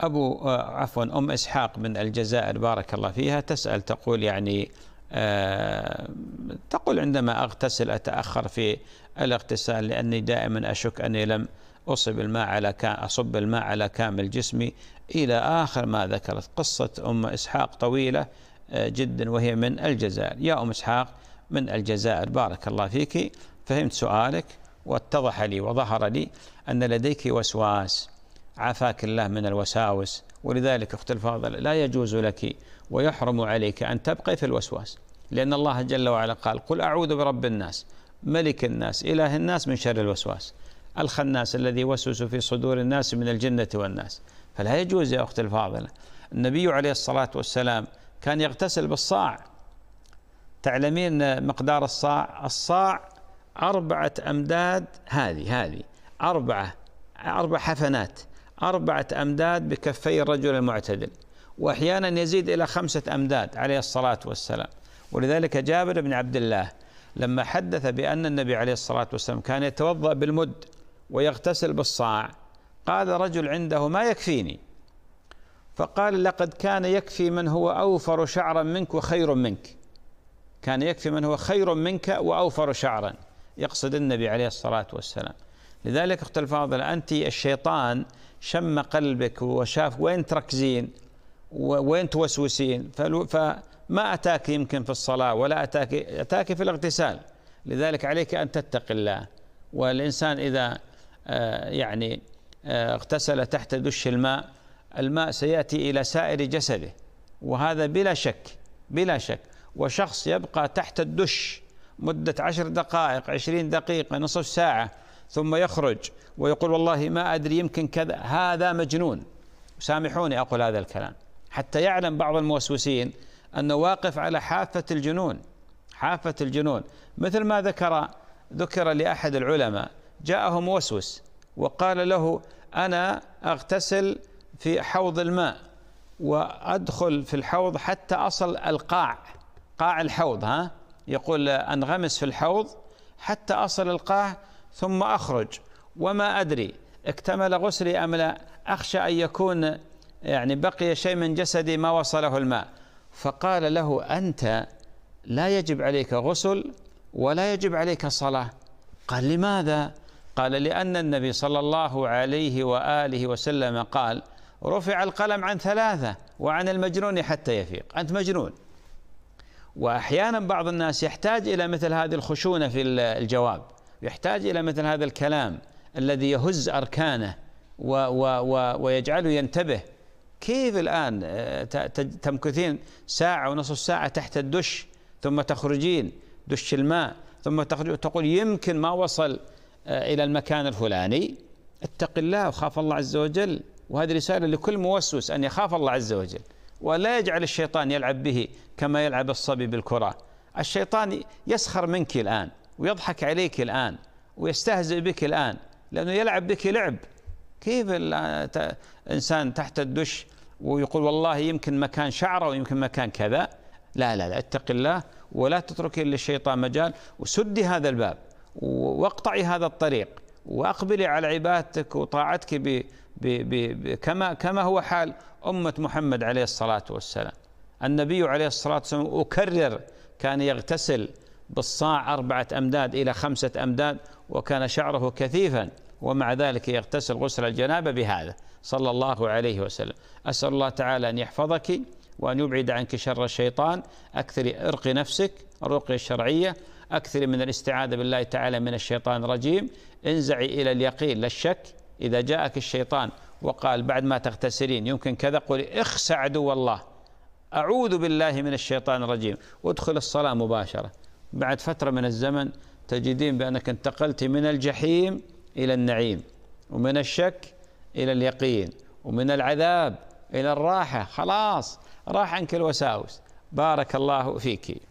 أبو آه، عفوا أم إسحاق من الجزائر بارك الله فيها تسأل تقول يعني آه، تقول عندما أغتسل أتأخر في الاغتسال لأني دائما أشك أني لم أصب الماء على أصب الماء على كامل جسمي إلى آخر ما ذكرت قصة أم إسحاق طويلة آه، جدا وهي من الجزائر يا أم إسحاق من الجزائر بارك الله فيك فهمت سؤالك واتضح لي وظهر لي أن لديك وسواس عافاك الله من الوساوس ولذلك أخت الفاضل لا يجوز لك ويحرم عليك أن تبقي في الوسواس لأن الله جل وعلا قال قل أعوذ برب الناس ملك الناس إله الناس من شر الوسواس الخناس الذي يوسوس في صدور الناس من الجنة والناس فلا يجوز يا أخت الفاضلة النبي عليه الصلاة والسلام كان يغتسل بالصاع تعلمين مقدار الصاع الصاع أربعة أمداد هذه هذه أربعة أربع حفنات أربعة أمداد بكفي الرجل المعتدل وأحيانا يزيد إلى خمسة أمداد عليه الصلاة والسلام ولذلك جابر بن عبد الله لما حدث بأن النبي عليه الصلاة والسلام كان يتوضأ بالمد ويغتسل بالصاع قال رجل عنده ما يكفيني فقال لقد كان يكفي من هو أوفر شعرا منك وخير منك كان يكفي من هو خير منك وأوفر شعرا يقصد النبي عليه الصلاة والسلام لذلك أخت الفاضلة أنت الشيطان شم قلبك وشاف وين تركزين وين توسوسين فما أتاك يمكن في الصلاة ولا أتاك أتاك في الاغتسال لذلك عليك أن تتقي الله والإنسان إذا آه، يعني آه، اغتسل تحت دش الماء الماء سيأتي إلى سائر جسده وهذا بلا شك بلا شك وشخص يبقى تحت الدش مدة عشر دقائق عشرين دقيقة نصف ساعة ثم يخرج ويقول والله ما أدري يمكن كذا هذا مجنون سامحوني أقول هذا الكلام حتى يعلم بعض الموسوسين أنه واقف على حافة الجنون حافة الجنون مثل ما ذكر ذكر لأحد العلماء جاءه موسوس وقال له أنا أغتسل في حوض الماء وأدخل في الحوض حتى أصل القاع قاع الحوض ها يقول أنغمس في الحوض حتى أصل القاع ثم أخرج وما أدري اكتمل غسلي أم لا أخشى أن يكون يعني بقي شيء من جسدي ما وصله الماء فقال له أنت لا يجب عليك غسل ولا يجب عليك صلاة قال لماذا؟ قال لأن النبي صلى الله عليه وآله وسلم قال رفع القلم عن ثلاثة وعن المجنون حتى يفيق أنت مجنون وأحيانا بعض الناس يحتاج إلى مثل هذه الخشونة في الجواب يحتاج إلى مثل هذا الكلام الذي يهز أركانه و و و ويجعله ينتبه كيف الآن آه، تمكثين ساعة ونصف ساعة تحت الدش ثم تخرجين دش الماء ثم تقول يمكن ما وصل آه، إلى المكان الفلاني اتق الله وخاف الله عز وجل وهذه رسالة لكل موسوس أن يخاف الله عز وجل ولا يجعل الشيطان يلعب به كما يلعب الصبي بالكرة الشيطان يسخر منك الآن ويضحك عليك الآن ويستهزئ بك الآن لأنه يلعب بك لعب كيف الإنسان تحت الدش ويقول والله يمكن مكان شعره ويمكن مكان كذا لا لا لا اتق الله ولا تتركي للشيطان مجال وسدي هذا الباب واقطعي هذا الطريق واقبلي على عبادتك وطاعتك ب ب ب كما كما هو حال امه محمد عليه الصلاه والسلام. النبي عليه الصلاه والسلام اكرر كان يغتسل بالصاع أربعة أمداد إلى خمسة أمداد وكان شعره كثيفا ومع ذلك يغتسل غسل الجنابة بهذا صلى الله عليه وسلم أسأل الله تعالى أن يحفظك وأن يبعد عنك شر الشيطان أكثر إرق نفسك الرقية الشرعية أكثر من الاستعاذة بالله تعالى من الشيطان الرجيم انزعي إلى اليقين لا الشك إذا جاءك الشيطان وقال بعد ما تغتسلين يمكن كذا قولي اخس عدو الله أعوذ بالله من الشيطان الرجيم وادخل الصلاة مباشرة بعد فترة من الزمن تجدين بأنك انتقلت من الجحيم إلى النعيم ومن الشك إلى اليقين ومن العذاب إلى الراحة خلاص راح عنك الوساوس بارك الله فيك